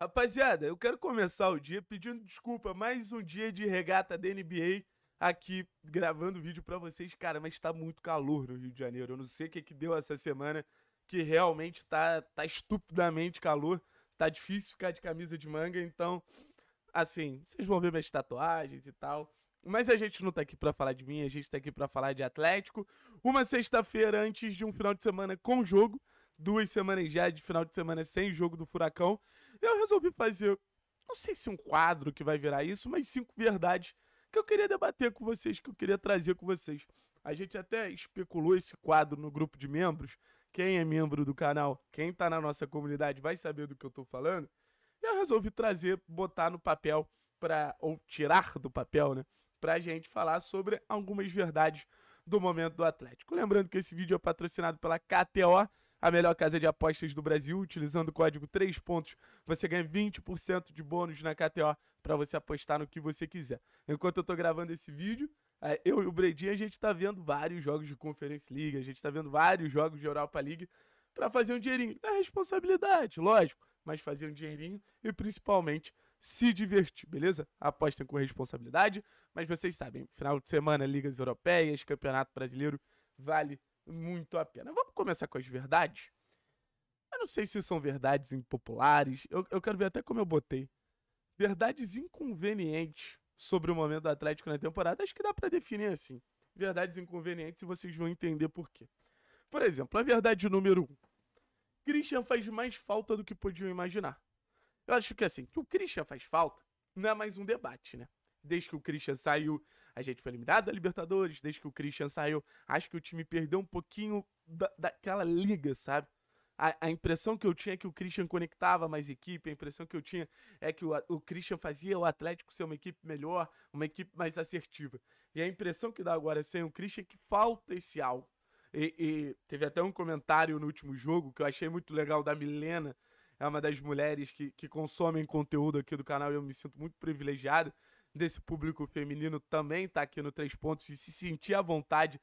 Rapaziada, eu quero começar o dia pedindo desculpa, mais um dia de regata da NBA aqui gravando vídeo para vocês, cara, mas tá muito calor no Rio de Janeiro. Eu não sei o que que deu essa semana que realmente tá tá estupidamente calor, tá difícil ficar de camisa de manga, então assim, vocês vão ver minhas tatuagens e tal. Mas a gente não tá aqui para falar de mim, a gente tá aqui para falar de Atlético. Uma sexta-feira antes de um final de semana com jogo, duas semanas já de final de semana sem jogo do Furacão. Eu resolvi fazer, não sei se um quadro que vai virar isso, mas cinco verdades que eu queria debater com vocês, que eu queria trazer com vocês. A gente até especulou esse quadro no grupo de membros. Quem é membro do canal, quem tá na nossa comunidade vai saber do que eu tô falando. Eu resolvi trazer, botar no papel para ou tirar do papel, né, pra gente falar sobre algumas verdades do momento do Atlético. Lembrando que esse vídeo é patrocinado pela KTO a melhor casa de apostas do Brasil. Utilizando o código 3 pontos, você ganha 20% de bônus na KTO para você apostar no que você quiser. Enquanto eu estou gravando esse vídeo, é, eu e o Bredinho, a gente está vendo vários jogos de Conference League, a gente está vendo vários jogos de Europa League para fazer um dinheirinho. É responsabilidade, lógico, mas fazer um dinheirinho e principalmente se divertir, beleza? Apostem com responsabilidade, mas vocês sabem, final de semana, ligas europeias, campeonato brasileiro, vale muito a pena. Vamos começar com as verdades? Eu não sei se são verdades impopulares. Eu, eu quero ver até como eu botei. Verdades inconvenientes sobre o momento do Atlético na temporada. Acho que dá para definir assim. Verdades inconvenientes e vocês vão entender por quê. Por exemplo, a verdade número Um, Christian faz mais falta do que podiam imaginar. Eu acho que assim, que o Christian faz falta não é mais um debate, né? Desde que o Christian saiu, a gente foi eliminado da Libertadores, desde que o Christian saiu. Acho que o time perdeu um pouquinho da, daquela liga, sabe? A, a, impressão que eu tinha é que o Christian conectava mais equipe, a impressão que eu tinha é que o, o Christian fazia o Atlético ser uma equipe melhor, uma equipe mais assertiva. E a impressão que dá agora é sem o Christian é que falta esse algo. E, e teve até um comentário no último jogo que eu achei muito legal da Milena, é uma das mulheres que, que consomem conteúdo aqui do canal e eu me sinto muito privilegiado, desse público feminino também tá aqui no Três Pontos e se sentir à vontade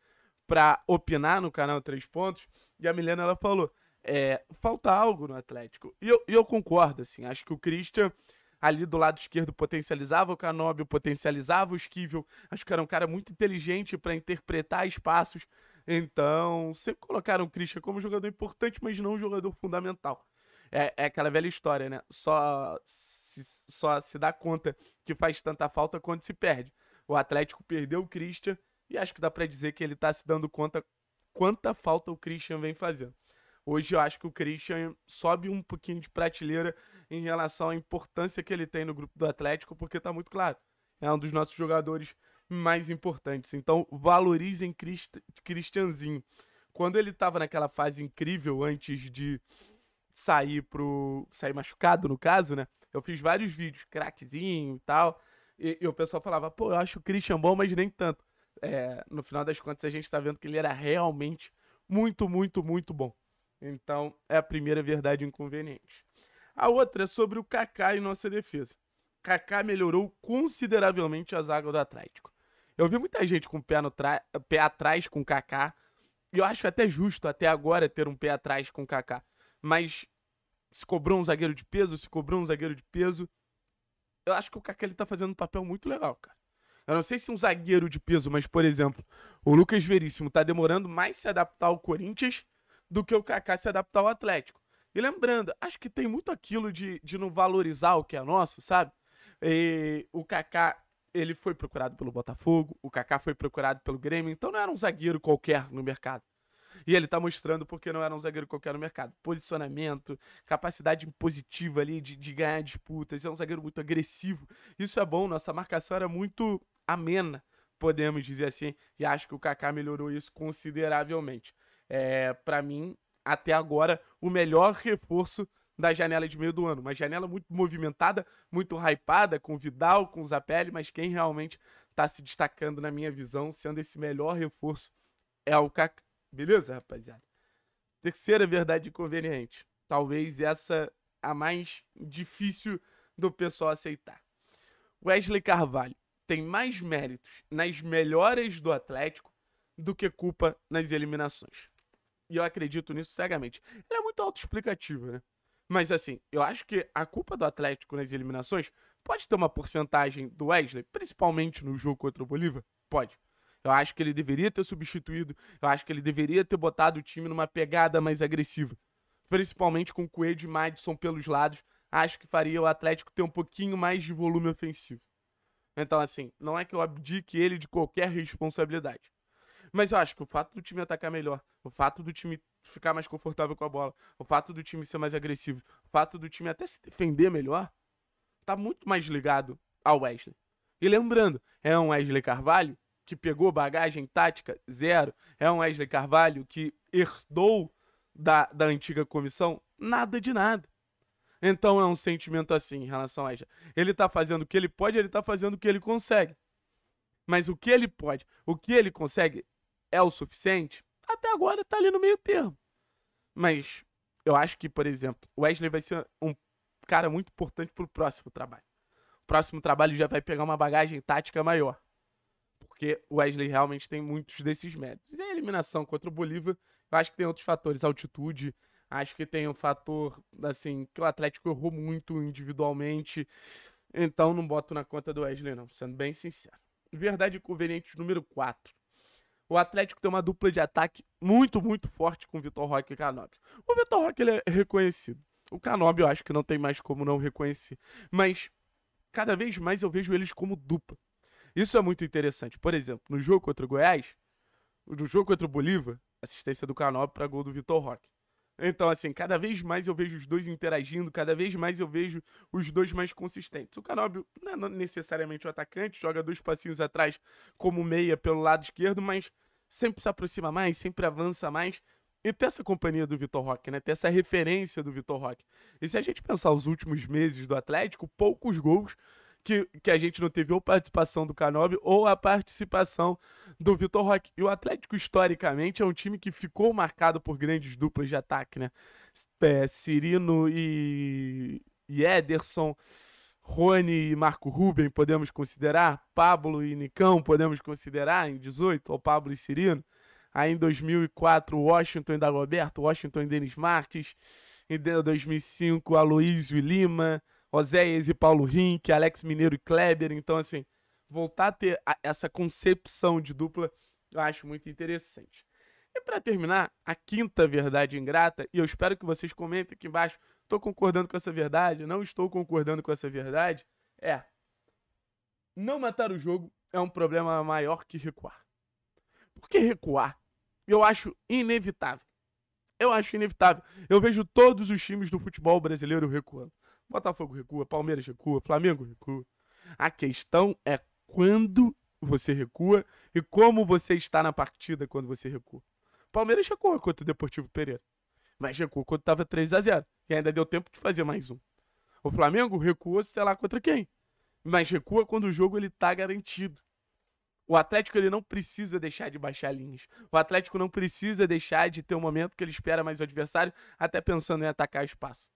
para opinar no canal Três Pontos. E a Milena ela falou: é, falta algo no Atlético. E eu, eu concordo, assim, acho que o Christian ali do lado esquerdo potencializava o Canóbio, potencializava o Esquivel. Acho que era um cara muito inteligente para interpretar espaços. Então, sempre colocaram o Christian como jogador importante, mas não um jogador fundamental. É, é aquela velha história, né? Só se, só se dá conta que faz tanta falta quando se perde. O Atlético perdeu o Christian e acho que dá para dizer que ele tá se dando conta quanta falta o Christian vem fazendo. Hoje eu acho que o Christian sobe um pouquinho de prateleira em relação à importância que ele tem no grupo do Atlético, porque tá muito claro. É um dos nossos jogadores mais importantes. Então, valorizem Christ Christianzinho. Quando ele estava naquela fase incrível antes de sair pro. sair machucado, no caso, né? Eu fiz vários vídeos, craquezinho e tal. E, e o pessoal falava, pô, eu acho o Christian bom, mas nem tanto. É, no final das contas, a gente tá vendo que ele era realmente muito, muito, muito bom. Então, é a primeira verdade inconveniente. A outra é sobre o Kaká e nossa defesa. Kaká melhorou consideravelmente a zaga do Atlético. Eu vi muita gente com o pé, no pé atrás com o Kaká, e eu acho até justo até agora ter um pé atrás com o Kaká. Mas se cobrou um zagueiro de peso, se cobrou um zagueiro de peso. Eu acho que o Kaká ele tá fazendo um papel muito legal, cara. Eu não sei se um zagueiro de peso, mas, por exemplo, o Lucas Veríssimo tá demorando mais se adaptar ao Corinthians do que o Kaká se adaptar ao Atlético. E lembrando, acho que tem muito aquilo de, de não valorizar o que é nosso, sabe? E o Kaká, ele foi procurado pelo Botafogo, o Kaká foi procurado pelo Grêmio, então não era um zagueiro qualquer no mercado. E ele tá mostrando porque não era um zagueiro qualquer no mercado. Posicionamento, capacidade positiva ali de, de ganhar disputas. É um zagueiro muito agressivo. Isso é bom, nossa marcação era muito amena, podemos dizer assim. E acho que o Kaká melhorou isso consideravelmente. É, para mim, até agora, o melhor reforço da janela de meio do ano. Uma janela muito movimentada, muito hypada, com Vidal, com Zapelli, mas quem realmente está se destacando, na minha visão, sendo esse melhor reforço, é o Kaká. Beleza, rapaziada? Terceira verdade inconveniente. Talvez essa a mais difícil do pessoal aceitar. Wesley Carvalho tem mais méritos nas melhoras do Atlético do que culpa nas eliminações. E eu acredito nisso cegamente. Ele é muito autoexplicativo, né? Mas assim, eu acho que a culpa do Atlético nas eliminações pode ter uma porcentagem do Wesley, principalmente no jogo contra o Bolívar? Pode. Eu acho que ele deveria ter substituído. Eu acho que ele deveria ter botado o time numa pegada mais agressiva. Principalmente com Coelho e Madison pelos lados. Acho que faria o Atlético ter um pouquinho mais de volume ofensivo. Então, assim, não é que eu abdique ele de qualquer responsabilidade. Mas eu acho que o fato do time atacar melhor, o fato do time ficar mais confortável com a bola, o fato do time ser mais agressivo, o fato do time até se defender melhor, tá muito mais ligado ao Wesley. E lembrando, é um Wesley Carvalho que pegou bagagem tática? Zero. É um Wesley Carvalho que herdou da, da antiga comissão? Nada de nada. Então é um sentimento assim em relação a Wesley. Ele tá fazendo o que ele pode, ele tá fazendo o que ele consegue. Mas o que ele pode, o que ele consegue é o suficiente? Até agora tá ali no meio termo. Mas eu acho que, por exemplo, o Wesley vai ser um cara muito importante pro próximo trabalho. O próximo trabalho já vai pegar uma bagagem tática maior porque o Wesley realmente tem muitos desses métodos E a eliminação contra o Bolívia, eu acho que tem outros fatores, altitude, acho que tem um fator, assim, que o Atlético errou muito individualmente, então não boto na conta do Wesley não, sendo bem sincero. Verdade conveniente número 4. O Atlético tem uma dupla de ataque muito, muito forte com o Vitor Roque e o Canobio. O Vitor Roque ele é reconhecido. O Canobio eu acho que não tem mais como não reconhecer. Mas cada vez mais eu vejo eles como dupla. Isso é muito interessante. Por exemplo, no jogo contra o Goiás, no jogo contra o Bolívar, assistência do Canop para gol do Vitor Roque. Então, assim, cada vez mais eu vejo os dois interagindo, cada vez mais eu vejo os dois mais consistentes. O Canop não é necessariamente o atacante, joga dois passinhos atrás como meia pelo lado esquerdo, mas sempre se aproxima mais, sempre avança mais. E ter essa companhia do Vitor Roque, né? Ter essa referência do Vitor Roque. E se a gente pensar os últimos meses do Atlético, poucos gols que, que a gente não teve ou participação do Canobi ou a participação do Vitor Roque. E o Atlético, historicamente, é um time que ficou marcado por grandes duplas de ataque, né? É, Cirino e, e Ederson. Rony e Marco Ruben, podemos considerar? Pablo e Nicão, podemos considerar em 18? Ou Pablo e Cirino? Aí em 2004, Washington e Dagoberto, Washington e Denis Marques. Em 2005, Aloysio e Lima. Oséias e Paulo Rink, Alex Mineiro e Kleber. Então, assim, voltar a ter a, essa concepção de dupla eu acho muito interessante. E para terminar, a quinta verdade ingrata, e eu espero que vocês comentem aqui embaixo: estou concordando com essa verdade, não estou concordando com essa verdade. É. Não matar o jogo é um problema maior que recuar. Porque recuar, eu acho inevitável. Eu acho inevitável. Eu vejo todos os times do futebol brasileiro recuando. Botafogo recua, Palmeiras recua, Flamengo recua. A questão é quando você recua e como você está na partida quando você recua. Palmeiras recuou contra o Deportivo Pereira. Mas recuou quando estava 3 a 0 E ainda deu tempo de fazer mais um. O Flamengo recuou, sei lá, contra quem. Mas recua quando o jogo ele tá garantido. O Atlético ele não precisa deixar de baixar linhas. O Atlético não precisa deixar de ter um momento que ele espera mais o adversário, até pensando em atacar o espaço.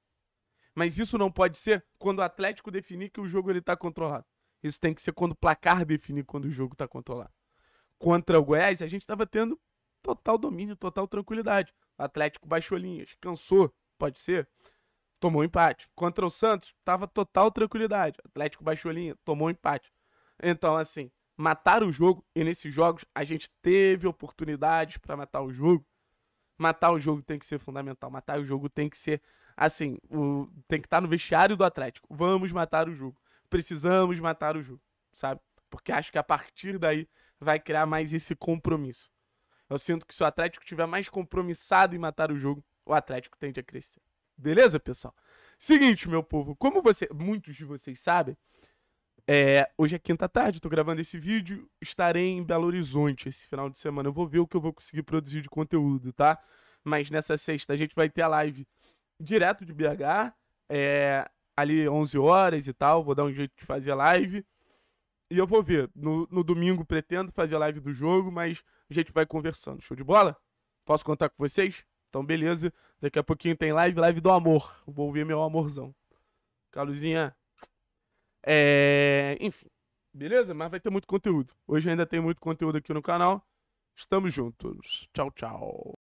Mas isso não pode ser quando o Atlético definir que o jogo ele tá controlado. Isso tem que ser quando o placar definir quando o jogo está controlado. Contra o Goiás, a gente estava tendo total domínio, total tranquilidade. O Atlético baixou linhas, cansou, pode ser, tomou empate. Contra o Santos, estava total tranquilidade. O Atlético baixou linha, tomou empate. Então, assim, matar o jogo, e nesses jogos a gente teve oportunidades para matar o jogo. Matar o jogo tem que ser fundamental, matar o jogo tem que ser assim, o, tem que estar tá no vestiário do Atlético. Vamos matar o jogo. Precisamos matar o jogo, sabe? Porque acho que a partir daí vai criar mais esse compromisso. Eu sinto que se o Atlético tiver mais compromissado em matar o jogo, o Atlético tende a crescer. Beleza, pessoal? Seguinte, meu povo, como você, muitos de vocês sabem, é, hoje é quinta tarde, estou gravando esse vídeo, estarei em Belo Horizonte esse final de semana. Eu vou ver o que eu vou conseguir produzir de conteúdo, tá? Mas nessa sexta a gente vai ter a live direto de BH, é, ali 11 horas e tal, vou dar um jeito de fazer live. E eu vou ver, no, no domingo pretendo fazer live do jogo, mas a gente vai conversando. Show de bola? Posso contar com vocês? Então, beleza. Daqui a pouquinho tem live, live do amor. Vou ver meu amorzão. caluzinha, É... Enfim. Beleza? Mas vai ter muito conteúdo. Hoje ainda tem muito conteúdo aqui no canal. Estamos juntos. Tchau, tchau.